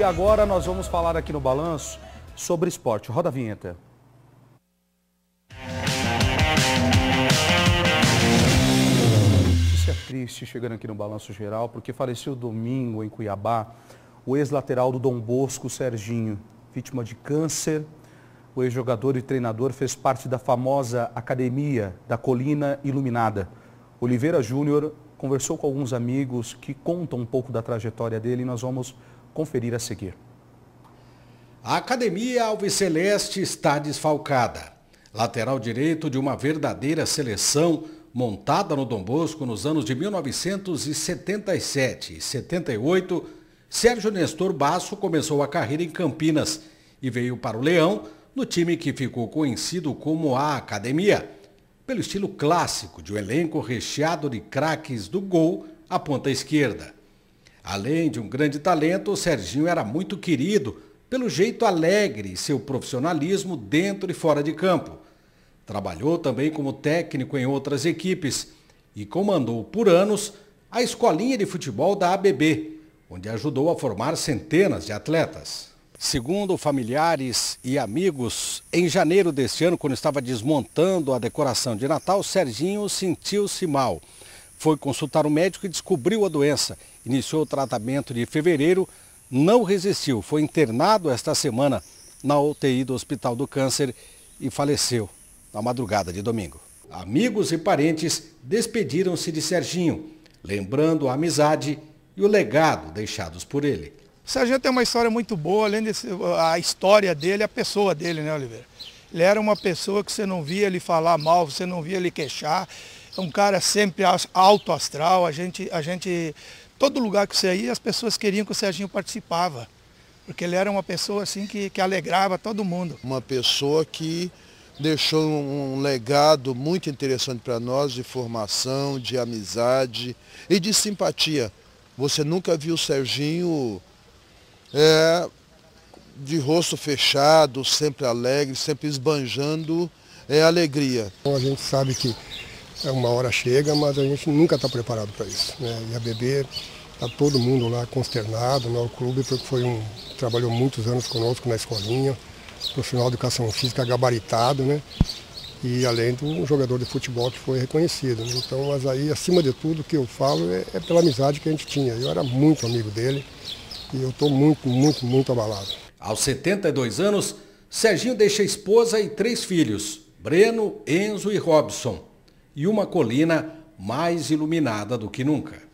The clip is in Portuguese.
E agora nós vamos falar aqui no Balanço sobre esporte. Roda a vinheta. Isso é triste chegando aqui no Balanço Geral, porque faleceu domingo em Cuiabá o ex-lateral do Dom Bosco, Serginho, vítima de câncer. O ex-jogador e treinador fez parte da famosa Academia da Colina Iluminada. Oliveira Júnior conversou com alguns amigos que contam um pouco da trajetória dele e nós vamos conferir a seguir. A Academia Alves Celeste está desfalcada. Lateral direito de uma verdadeira seleção montada no Dom Bosco nos anos de 1977 e 78, Sérgio Nestor Basso começou a carreira em Campinas e veio para o Leão, no time que ficou conhecido como a Academia pelo estilo clássico de um elenco recheado de craques do gol à ponta esquerda. Além de um grande talento, o Serginho era muito querido pelo jeito alegre e seu profissionalismo dentro e fora de campo. Trabalhou também como técnico em outras equipes e comandou por anos a escolinha de futebol da ABB, onde ajudou a formar centenas de atletas. Segundo familiares e amigos, em janeiro deste ano, quando estava desmontando a decoração de Natal, Serginho sentiu-se mal. Foi consultar o médico e descobriu a doença. Iniciou o tratamento de fevereiro, não resistiu, foi internado esta semana na UTI do Hospital do Câncer e faleceu na madrugada de domingo. Amigos e parentes despediram-se de Serginho, lembrando a amizade e o legado deixados por ele. O sargento tem uma história muito boa, além da história dele, a pessoa dele, né, Oliveira? Ele era uma pessoa que você não via ele falar mal, você não via ele queixar. É um cara sempre alto astral. A gente, a gente, todo lugar que você ia, as pessoas queriam que o Serginho participava. Porque ele era uma pessoa assim que, que alegrava todo mundo. Uma pessoa que deixou um legado muito interessante para nós de formação, de amizade e de simpatia. Você nunca viu o Serginho é, de rosto fechado, sempre alegre, sempre esbanjando é, alegria. a gente sabe que é uma hora chega, mas a gente nunca está preparado para isso. Né? E a bebê está todo mundo lá consternado, No né? o clube foi um, trabalhou muitos anos conosco na escolinha, profissional de educação física gabaritado, né? e além de um jogador de futebol que foi reconhecido. Né? Então, mas aí, acima de tudo, o que eu falo é, é pela amizade que a gente tinha. Eu era muito amigo dele. E eu estou muito, muito, muito abalado. Aos 72 anos, Serginho deixa esposa e três filhos, Breno, Enzo e Robson, e uma colina mais iluminada do que nunca.